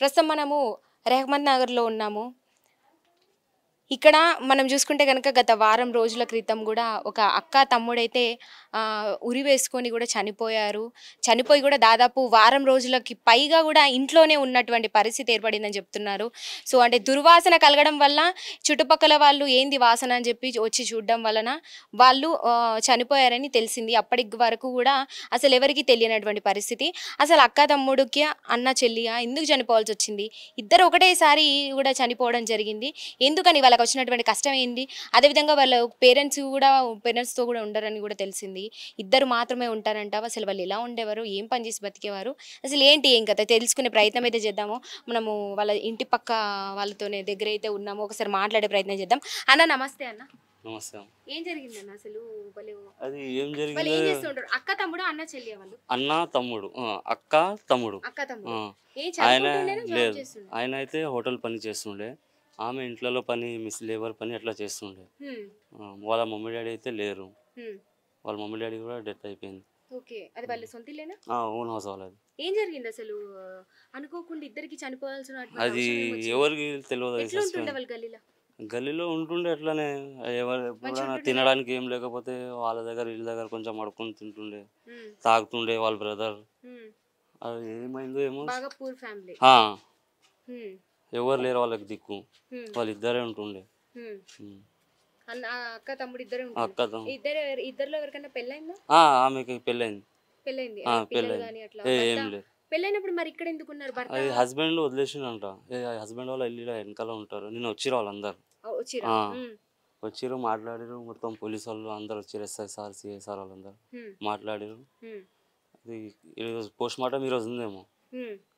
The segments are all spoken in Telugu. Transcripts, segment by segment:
ప్రస్తుతం మనము రెహమద్ నగర్లో ఉన్నాము ఇక్కడ మనం చూసుకుంటే కనుక గత వారం రోజుల క్రితం కూడా ఒక అక్క తమ్ముడైతే ఉరి వేసుకొని కూడా చనిపోయారు చనిపోయి కూడా దాదాపు వారం రోజులకి పైగా కూడా ఇంట్లోనే ఉన్నటువంటి పరిస్థితి ఏర్పడిందని చెప్తున్నారు సో అంటే దుర్వాసన కలగడం వల్ల చుట్టుపక్కల వాళ్ళు ఏంది వాసన అని చెప్పి వచ్చి చూడడం వలన వాళ్ళు చనిపోయారని తెలిసింది అప్పటి వరకు కూడా అసలు ఎవరికి తెలియనటువంటి పరిస్థితి అసలు అక్క తమ్ముడికి అన్న చెల్లియా ఎందుకు చనిపోవాల్సి వచ్చింది ఇద్దరు ఒకటేసారి కూడా చనిపోవడం జరిగింది ఎందుకని వాళ్ళ వాళ్ళకి వచ్చినటువంటి కష్టం ఏంటి అదేవిధంగా వాళ్ళ పేరెంట్స్ కూడా పేరెంట్స్తో కూడా ఉండరని కూడా తెలిసింది ఇద్దరు మాత్రమే ఉంటారంట అసలు వాళ్ళు ఎలా ఉండేవారు ఏం పని చేసి బతికేవారు అసలు ఏంటి ఏం కదా తెలుసుకునే ప్రయత్నం అయితే చేద్దాము మనము వాళ్ళ ఇంటి పక్క వాళ్ళతోనే దగ్గర అయితే ఉన్నాము ఒకసారి మాట్లాడే ప్రయత్నం చేద్దాం అన్న నమస్తే అన్న అసలు ఏం అక్క తమ్ముడు అన్న అన్న తమ్ముడు అక్క తమ్ముడు ఆయన ఆయన అయితే హోటల్ పని చేస్తుండే ఆమె ఇంట్లో పని మిస్ లేబర్ పని అట్లా చేస్తుండే వాళ్ళ మమ్మీ డాడీ అయితే లేరు వాళ్ళ మమ్మీ డాడీ కూడా డెత్ అయిపోయింది అది ఎవరికి తెలియదు గల్లీలో ఉంటుండే అట్లానే ఎవరు ఎప్పుడైనా తినడానికి ఏం లేకపోతే వాళ్ళ దగ్గర వీళ్ళ దగ్గర కొంచెం అడుకుని తింటుండే తాగుతుండే వాళ్ళ బ్రదర్ అది ఏమైందో ఏమో ఫ్యామిలీ ఎవరు లేరు వాళ్ళకి దిక్కు వాళ్ళు ఇద్దరే ఉంటుండే అన్న అక్క తమ్ముడు ఇద్దరే అక్క తమ్ముడు ఇద్దరు ఇద్దరులో ఎవరికైనా పెళ్ళైందా ఆమెకి పెళ్ళైంది పెళ్ళైంది పెళ్ళైంది ఏం లేదు పెళ్ళైనప్పుడు మరి ఇక్కడ ఎందుకు ఉన్నారు హస్బెండ్ వదిలేసిండంట హస్బెండ్ వాళ్ళ ఇల్లు వెనకాల ఉంటారు నేను వచ్చిరు వాళ్ళందరూ వచ్చిరు మాట్లాడారు మొత్తం పోలీసు వాళ్ళు అందరు వచ్చారు ఎస్ఐ సార్ సిఐ సార్ వాళ్ళందరూ మాట్లాడిరు అది ఈరోజు పోస్ట్ మార్టం ఈరోజు ఉందేమో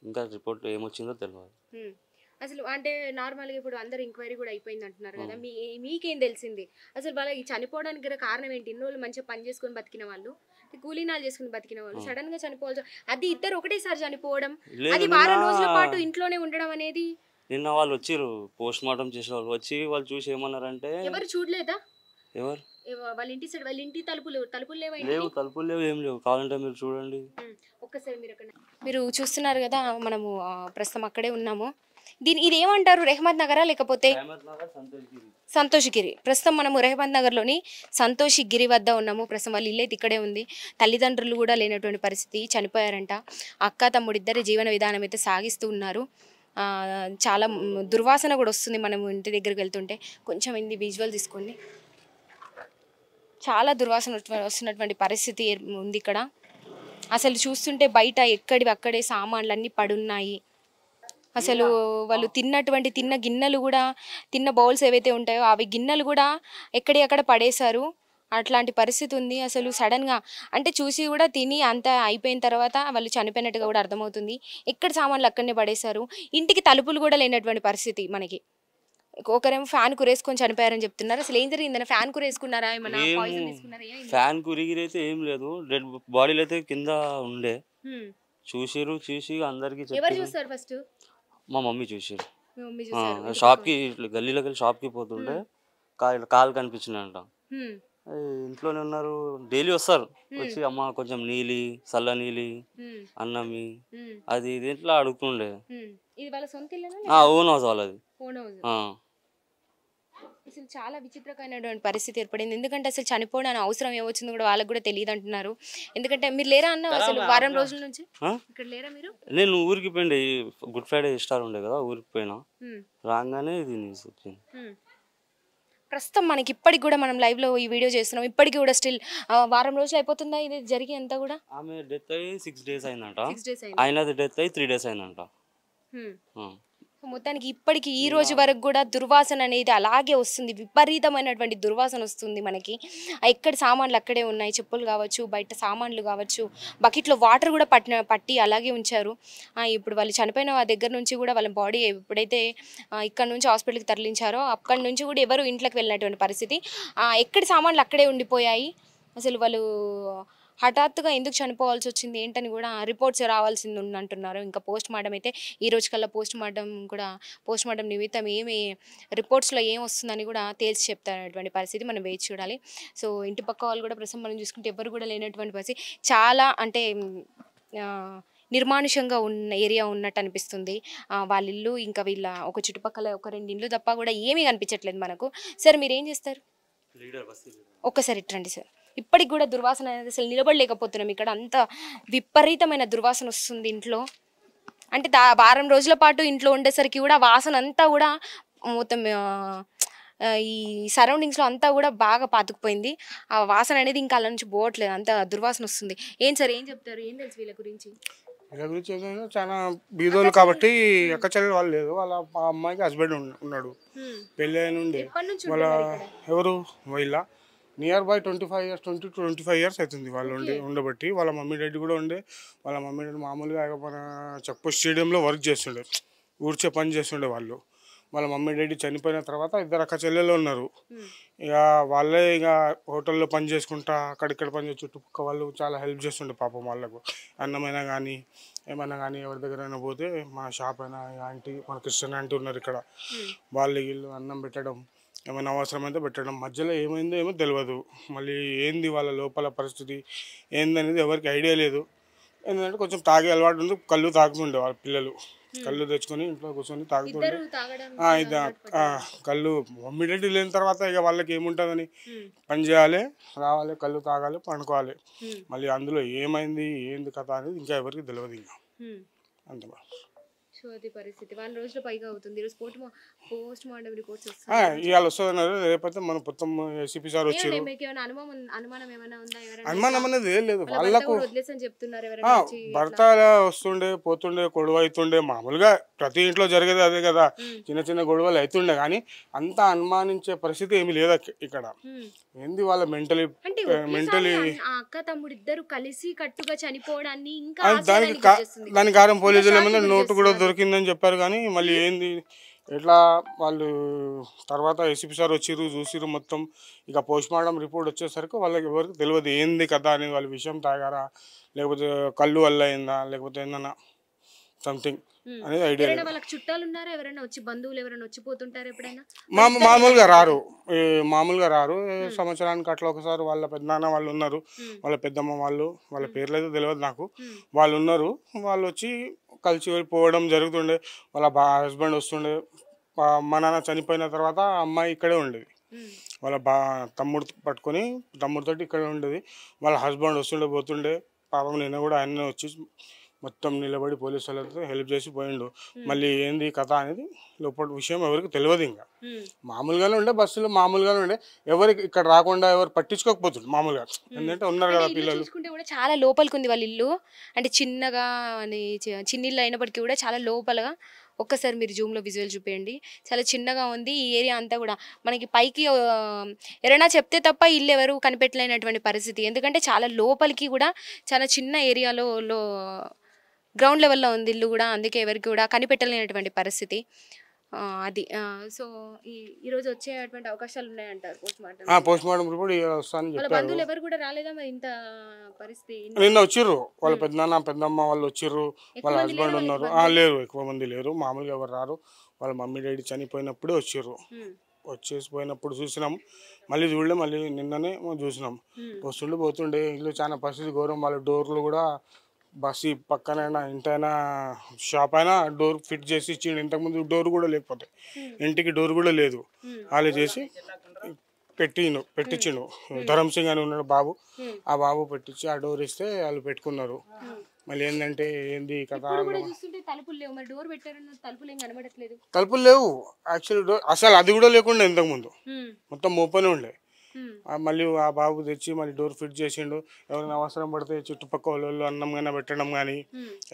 ఇంకా రిపోర్ట్ ఏమొచ్చిందో తెలియదు అసలు అంటే నార్మల్గా ఇప్పుడు అందరు ఎంక్వైరీ కూడా అయిపోయింది అంటున్నారు కదా మీ మీకేం తెలిసింది అసలు వాళ్ళకి చనిపోవడానికి గల కారణం ఏంటి ఇన్ని రోజులు మంచిగా పని చేసుకొని బతికిన వాళ్ళు కూలీనాలు చేసుకుని బతికిన వాళ్ళు సడన్ గా చనిపోవాలి అది ఇద్దరు ఒకటేసారి చనిపోవడం అది వారం రోజుల పాటు ఇంట్లోనే ఉండడం అనేది నిన్న వాళ్ళు వచ్చిరు పోస్ట్ మార్టం చేసిన వాళ్ళు వచ్చి వాళ్ళు చూసి ఏమన్నారంటే ఎవరు చూడలేదా ఎవరు వాళ్ళ ఇంటి సైడ్ వాళ్ళ ఇంటి తలుపులు తలుపులు లేవా లేవు తలుపులు లేవు ఏం లేవు కావాలంటే మీరు చూడండి ఒక్కసారి మీరు మీరు చూస్తున్నారు కదా మనము ప్రస్తుతం అక్కడే ఉన్నాము దీని ఇది ఏమంటారు రెహమద్ నగరా లేకపోతే గిరి ప్రస్తుతం మనము రెహమత్ నగర్లోని గిరి వద్ద ఉన్నాము ప్రస్తుతం వాళ్ళ ఇల్లేది ఇక్కడే ఉంది తల్లిదండ్రులు కూడా లేనటువంటి పరిస్థితి చనిపోయారంట అక్క తమ్ముడిద్దరి జీవన విధానం అయితే సాగిస్తూ ఉన్నారు చాలా దుర్వాసన కూడా వస్తుంది మనము ఇంటి దగ్గరికి వెళ్తుంటే కొంచెం ఇది విజువల్ తీసుకోండి చాలా దుర్వాసన వస్తున్నటువంటి పరిస్థితి ఉంది ఇక్కడ అసలు చూస్తుంటే బయట ఎక్కడివి అక్కడే సామాన్లు అన్నీ పడున్నాయి అసలు వాళ్ళు తిన్నటువంటి తిన్న గిన్నెలు కూడా తిన్న బౌల్స్ ఏవైతే ఉంటాయో అవి గిన్నెలు కూడా ఎక్కడి అక్కడ పడేశారు అట్లాంటి పరిస్థితి ఉంది అసలు సడన్గా అంటే చూసి కూడా తిని అంత అయిపోయిన తర్వాత వాళ్ళు చనిపోయినట్టుగా కూడా అర్థమవుతుంది ఎక్కడ సామాన్లు అక్కడనే పడేశారు ఇంటికి తలుపులు కూడా లేనటువంటి పరిస్థితి మనకి ఒకరేమో ఫ్యాన్ కురేసుకొని చనిపోయారని చెప్తున్నారు అసలు ఏం జరిగిందని ఫ్యాన్ కురేసుకున్నారా ఏమన్నా ఫ్యాన్ కురిగిరైతే ఏం లేదు డెడ్ బాడీలు అయితే కింద ఉండే చూసిరు చూసి అందరికి ఎవరు చూస్తారు ఫస్ట్ మా మమ్మీ చూసారు షాప్కి గల్లీలోకి వెళ్ళి షాప్కి పోతుంటే కాలు కాలు కనిపించినాయంట ఇంట్లోనే ఉన్నారు డైలీ వస్తారు వచ్చి అమ్మ కొంచెం నీలి చల్ల నీలి అన్నమి అది ఇది ఇంట్లో అడుగుతుండే ఓన్ హౌస్ వాళ్ళది అసలు చాలా విచిత్రకరమైనటువంటి పరిస్థితి ఏర్పడింది ఎందుకంటే అసలు చనిపోవడం అవసరం ఏమొచ్చింది కూడా వాళ్ళకి కూడా తెలియదు అంటున్నారు ఎందుకంటే మీరు లేరా అన్న అసలు వారం రోజుల నుంచి ఇక్కడ లేరా మీరు నేను ఊరికి పోయిండే గుడ్ ఫ్రైడే స్టార్ ఉండే కదా ఊరికి పోయినా రాగానే ఇది న్యూస్ వచ్చింది ప్రస్తుతం మనకి ఇప్పటికి కూడా మనం లైవ్ లో ఈ వీడియో చేస్తున్నాం ఇప్పటికి కూడా స్టిల్ వారం రోజులు అయిపోతుందా ఇది జరిగి ఎంత కూడా ఆమె డెత్ అయ్యి సిక్స్ డేస్ అయిందంట అయినది డెత్ అయ్యి త్రీ డేస్ అయిందంట మొత్తానికి ఇప్పటికి ఈ రోజు వరకు కూడా దుర్వాసన అనేది అలాగే వస్తుంది విపరీతమైనటువంటి దుర్వాసన వస్తుంది మనకి ఎక్కడ సామాన్లు అక్కడే ఉన్నాయి చెప్పులు కావచ్చు బయట సామాన్లు కావచ్చు బకెట్లో వాటర్ కూడా పట్టిన పట్టి అలాగే ఉంచారు ఇప్పుడు వాళ్ళు చనిపోయిన దగ్గర నుంచి కూడా వాళ్ళ బాడీ ఎప్పుడైతే ఇక్కడ నుంచి హాస్పిటల్కి తరలించారో అక్కడి నుంచి కూడా ఎవరు ఇంట్లోకి వెళ్ళినటువంటి పరిస్థితి ఎక్కడ సామాన్లు అక్కడే ఉండిపోయాయి అసలు వాళ్ళు హఠాత్తుగా ఎందుకు చనిపోవాల్సి వచ్చింది ఏంటని కూడా రిపోర్ట్స్ రావాల్సింది ఉందంటున్నారు ఇంకా పోస్ట్ మార్టం అయితే ఈ రోజు కల్లా పోస్ట్ మార్టం కూడా పోస్ట్ మార్టం నిమిత్తం ఏమి రిపోర్ట్స్లో ఏం వస్తుందని కూడా తేల్చి చెప్తారనేటువంటి పరిస్థితి మనం వేచి చూడాలి సో ఇంటి పక్క వాళ్ళు కూడా ప్రస్తుతం మనం చూసుకుంటే ఎవరు కూడా లేనటువంటి పరిస్థితి చాలా అంటే నిర్మానుషంగా ఉన్న ఏరియా ఉన్నట్టు అనిపిస్తుంది వాళ్ళ ఇల్లు ఇంకా వీళ్ళ ఒక చుట్టుపక్కల ఒక రెండు ఇల్లు తప్ప కూడా ఏమీ కనిపించట్లేదు మనకు సార్ మీరు ఏం చేస్తారు ఒక్కసారి ఇట్టండి సార్ ఇప్పటికి కూడా దుర్వాసన అనేది అసలు నిలబడలేకపోతున్నాం ఇక్కడ అంత విపరీతమైన దుర్వాసన వస్తుంది ఇంట్లో అంటే దా వారం రోజుల పాటు ఇంట్లో ఉండేసరికి కూడా వాసన అంతా కూడా మొత్తం ఈ సరౌండింగ్స్లో అంతా కూడా బాగా పాతుకుపోయింది ఆ వాసన అనేది ఇంకా అలా నుంచి పోవట్లేదు అంత దుర్వాసన వస్తుంది ఏం సార్ ఏం చెప్తారు ఏం తెలుసు వీళ్ళ గురించి వీళ్ళ గురించి చాలా బీదోలు కాబట్టి ఎక్క చెల్లెలు వాళ్ళు లేదు వాళ్ళ అమ్మాయికి హస్బెండ్ ఉన్నాడు పెళ్ళి ఉండే వాళ్ళ ఎవరు వీళ్ళ near by twenty five years twenty twenty five years అవుతుంది వాళ్ళు ఉండే ఉండబట్టి వాళ్ళ మమ్మీ డాడీ కూడా ఉండే వాళ్ళ మమ్మీ డాడీ మామూలుగా ఆయన చెక్ స్టేడియంలో వర్క్ చేస్తుండే ఊడ్చే పని చేస్తుండే వాళ్ళు వాళ్ళ మమ్మీ డాడీ చనిపోయిన తర్వాత ఇద్దరు అక్క చెల్లెలు ఉన్నారు hmm. ఇక వాళ్ళే ఇక హోటల్లో పని చేసుకుంటా అక్కడిక్కడ పని చుట్టుపక్క వాళ్ళు చాలా హెల్ప్ చేస్తుండే పాపం వాళ్ళకు అన్నమైనా కానీ ఏమైనా కానీ ఎవరి దగ్గరైనా పోతే మా షాప్ అయినా ఆంటీ మన క్రిస్టియన్ ఆంటీ ఉన్నారు ఇక్కడ hmm. వాళ్ళు వీళ్ళు అన్నం పెట్టడం ఏమైనా అవసరమైతే పెట్టడం మధ్యలో ఏమైందో ఏమో తెలియదు మళ్ళీ ఏంది వాళ్ళ లోపల పరిస్థితి ఏందనేది ఎవరికి ఐడియా లేదు ఏంటంటే కొంచెం తాగే అలవాటు ఉంది కళ్ళు తాగుతుండే వాళ్ళ పిల్లలు కళ్ళు తెచ్చుకొని ఇంట్లో కూర్చొని తాగుతుండే కళ్ళు ఇమ్మీడియట్ లేని తర్వాత ఇక వాళ్ళకి ఏముంటుందని పని చేయాలి రావాలి కళ్ళు తాగాలి పండుకోవాలి మళ్ళీ అందులో ఏమైంది ఏంది కథ అనేది ఇంకా ఎవరికి తెలియదు ఇంకా అంతే అవుతుంది అనుమానం అనేది చెప్తున్నారు భర్త వస్తుండే పోతుండే గొడవ అవుతుండే మామూలుగా ప్రతి ఇంట్లో జరిగేది అదే కదా చిన్న చిన్న గొడవలు అవుతుండే కానీ అంత అనుమానించే పరిస్థితి ఏమి లేదా ఇక్కడ ఏంది వాళ్ళ మెంటలీ మెంటలీ అక్క తమ్ముడు ఇద్దరు కలిసి కట్టుగా చనిపోవడాన్ని ఇంకా దానికి దాని కారణం పోలీసులు ఏమన్నా నోటు కూడా దొరికిందని చెప్పారు కానీ మళ్ళీ ఏంది ఎట్లా వాళ్ళు తర్వాత ఎస్సీపీ సార్ వచ్చిర్రు చూసిర్రు మొత్తం ఇక పోస్ట్ మార్టం రిపోర్ట్ వచ్చేసరికి వాళ్ళకి ఎవరికి తెలియదు ఏంది కదా అనేది వాళ్ళ విషయం తాగారా లేకపోతే కళ్ళు వల్ల అయిందా లేకపోతే ఏందన్నా సంథింగ్ అనేది ఐడియా మామూలుగా రారు మామూలుగా రారు సంవత్సరానికి అట్లా ఒకసారి వాళ్ళ పెద్దనాన్న వాళ్ళు ఉన్నారు వాళ్ళ పెద్దమ్మ వాళ్ళు వాళ్ళ పేర్లు అయితే తెలియదు నాకు వాళ్ళు ఉన్నారు వాళ్ళు వచ్చి కలిసి వెళ్ళిపోవడం జరుగుతుండే వాళ్ళ బా హస్బెండ్ వస్తుండే మా నాన్న చనిపోయిన తర్వాత అమ్మాయి ఇక్కడే ఉండేది వాళ్ళ బా తమ్ముడు పట్టుకొని తమ్ముడితోటి ఇక్కడే ఉండేది వాళ్ళ హస్బెండ్ వస్తుండే పోతుండే పాపం నిన్న కూడా ఆయన వచ్చి మొత్తం నిలబడి పోలీసు వాళ్ళతో హెల్ప్ చేసి పోయిండు మళ్ళీ ఏంది కథ అనేది లోపల విషయం ఎవరికి తెలియదు ఇంకా మామూలుగానే ఉండే బస్సులు మామూలుగానే ఉండే ఎవరికి ఇక్కడ రాకుండా ఎవరు పట్టించుకోకపోతుండ్రు మామూలుగా ఎందుకంటే ఉన్నారు కదా పిల్లలు చాలా లోపలికి ఉంది వాళ్ళ ఇల్లు అంటే చిన్నగా అని చిన్నిళ్ళు అయినప్పటికీ కూడా చాలా లోపలగా ఒక్కసారి మీరు జూమ్లో విజువల్ చూపేయండి చాలా చిన్నగా ఉంది ఈ ఏరియా అంతా కూడా మనకి పైకి ఎవరైనా చెప్తే తప్ప ఇల్లు ఎవరు కనిపెట్టలేనటువంటి పరిస్థితి ఎందుకంటే చాలా లోపలికి కూడా చాలా చిన్న ఏరియాలో గ్రౌండ్ లెవెల్లో ఉంది ఇల్లు కూడా అందుకే ఎవరికి కూడా కనిపెట్టలేనటువంటి పరిస్థితి అది సో ఈ ఈరోజు వచ్చేటువంటి అవకాశాలు ఉన్నాయంటారు పోస్ట్ మార్టం పోస్ట్ మార్టం బంధువులు ఎవరు కూడా రాలేదా మరి ఇంత పరిస్థితి నిన్న వచ్చిర్రు వాళ్ళ పెద్దనాన్న పెద్దమ్మ వాళ్ళు వచ్చిర్రు వాళ్ళ హస్బెండ్ ఉన్నారు లేరు ఎక్కువ మంది లేరు మామూలుగా ఎవరు రారు వాళ్ళ మమ్మీ డాడీ చనిపోయినప్పుడే వచ్చిర్రు వచ్చేసి పోయినప్పుడు చూసినాం మళ్ళీ చూడలే మళ్ళీ నిన్ననే చూసినాం వస్తుండే పోతుండే ఇల్లు చాలా పరిస్థితి గౌరవం వాళ్ళ డోర్లు కూడా బస్సు పక్కనైనా ఇంటైనా షాప్ అయినా డోర్ ఫిట్ చేసి ఇచ్చిండు ఇంతకుముందు డోర్ కూడా లేకపోతే hmm. ఇంటికి డోర్ కూడా లేదు వాళ్ళు hmm. చేసి పెట్టిండు పెట్టించిండు hmm. ధరంసింగ్ అని ఉన్నాడు బాబు ఆ బాబు పెట్టించి ఆ డోర్ ఇస్తే వాళ్ళు పెట్టుకున్నారు మళ్ళీ ఏంటంటే ఏంది కదా తలుపులు లేవు యాక్చువల్లీ అసలు అది కూడా లేకుండా ఇంతకుముందు మొత్తం ఓపెన్ ఉండే మళ్ళీ ఆ బాబు తెచ్చి మళ్ళీ డోర్ ఫిట్ చేసిండు ఎవరైనా అవసరం పడితే చుట్టుపక్కల వాళ్ళు అన్నం కానీ పెట్టడం కానీ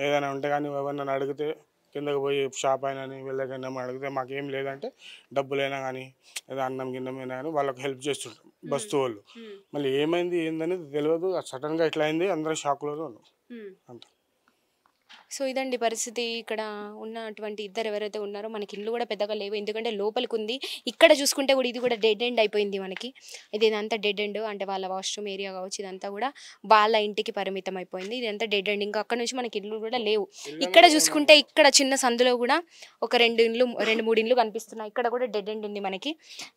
ఏదైనా ఉంటే కానీ ఎవరినైనా అడిగితే కిందకు పోయి షాప్ అయినా వెళ్ళకైనా అడిగితే మాకేం లేదంటే డబ్బులైనా కానీ ఏదో అన్నం గిన్నమైనా కానీ వాళ్ళకి హెల్ప్ చేస్తుంటారు బస్తు వాళ్ళు మళ్ళీ ఏమైంది ఏందనేది తెలియదు సడన్గా ఇట్లా అయింది అందరూ షాక్లోనే ఉన్నాం అంతా సో ఇదండి పరిస్థితి ఇక్కడ ఉన్నటువంటి ఇద్దరు ఎవరైతే ఉన్నారో మనకి ఇల్లు కూడా పెద్దగా లేవు ఎందుకంటే లోపలికి ఉంది ఇక్కడ చూసుకుంటే కూడా ఇది కూడా డెడ్ ఎండ్ అయిపోయింది మనకి ఇది ఇదంతా డెడ్ ఎండ్ అంటే వాళ్ళ వాష్రూమ్ ఏరియా కావచ్చు ఇదంతా కూడా వాళ్ళ ఇంటికి పరిమితం అయిపోయింది ఇదంతా డెడ్ ఎండ్ ఇంకా అక్కడ నుంచి మనకి ఇల్లు కూడా లేవు ఇక్కడ చూసుకుంటే ఇక్కడ చిన్న సందులో కూడా ఒక రెండు ఇండ్లు రెండు మూడు ఇండ్లు కనిపిస్తున్నాయి ఇక్కడ కూడా డెడ్ ఎండ్ ఉంది మనకి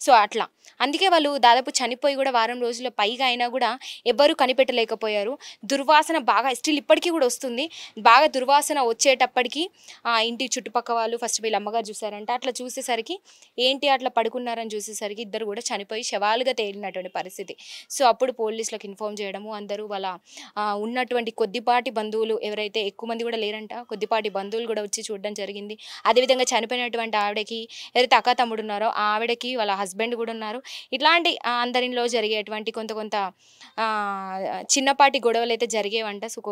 సో అట్లా అందుకే వాళ్ళు దాదాపు చనిపోయి కూడా వారం రోజుల పైగా అయినా కూడా ఎవ్వరూ కనిపెట్టలేకపోయారు దుర్వాసన బాగా స్టిల్ ఇప్పటికీ కూడా వస్తుంది బాగా దుర్వాస సువాసన వచ్చేటప్పటికి ఆ ఇంటి చుట్టుపక్క వాళ్ళు ఫస్ట్ వీళ్ళ అమ్మగారు చూసారంట అట్లా చూసేసరికి ఏంటి అట్లా పడుకున్నారని చూసేసరికి ఇద్దరు కూడా చనిపోయి శవాలుగా తేలినటువంటి పరిస్థితి సో అప్పుడు పోలీసులకు ఇన్ఫామ్ చేయడము అందరూ వాళ్ళ ఉన్నటువంటి కొద్దిపాటి బంధువులు ఎవరైతే ఎక్కువ మంది కూడా లేరంట కొద్దిపాటి బంధువులు కూడా వచ్చి చూడడం జరిగింది అదేవిధంగా చనిపోయినటువంటి ఆవిడకి ఎవరైతే అక్క తమ్ముడు ఉన్నారో ఆవిడకి వాళ్ళ హస్బెండ్ కూడా ఉన్నారు ఇట్లాంటి అందరిలో జరిగేటువంటి కొంత కొంత చిన్నపాటి గొడవలు అయితే జరిగేవంట సుఖ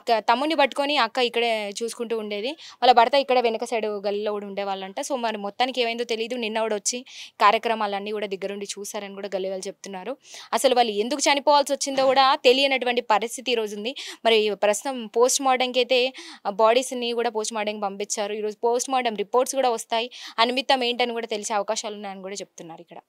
అక్క తమ్ముని పట్టుకొని అక్క ఇక్కడ ఇక్కడే చూసుకుంటూ ఉండేది వాళ్ళ భర్త ఇక్కడ వెనక సైడ్ గల్లీలో కూడా ఉండేవాళ్ళంట సో మరి మొత్తానికి ఏమైందో తెలియదు నిన్న కూడా వచ్చి కార్యక్రమాలన్నీ కూడా దగ్గరుండి చూశారని కూడా గల్లీ వాళ్ళు చెప్తున్నారు అసలు వాళ్ళు ఎందుకు చనిపోవాల్సి వచ్చిందో కూడా తెలియనటువంటి పరిస్థితి ఈరోజు ఉంది మరి ప్రస్తుతం పోస్ట్ మార్టంకి అయితే బాడీస్ని కూడా పోస్ట్ మార్టంకి పంపించారు ఈరోజు పోస్ట్ మార్టం రిపోర్ట్స్ కూడా వస్తాయి అనిమిత్తం ఏంటని కూడా తెలిసే అవకాశాలు ఉన్నాయని కూడా చెప్తున్నారు ఇక్కడ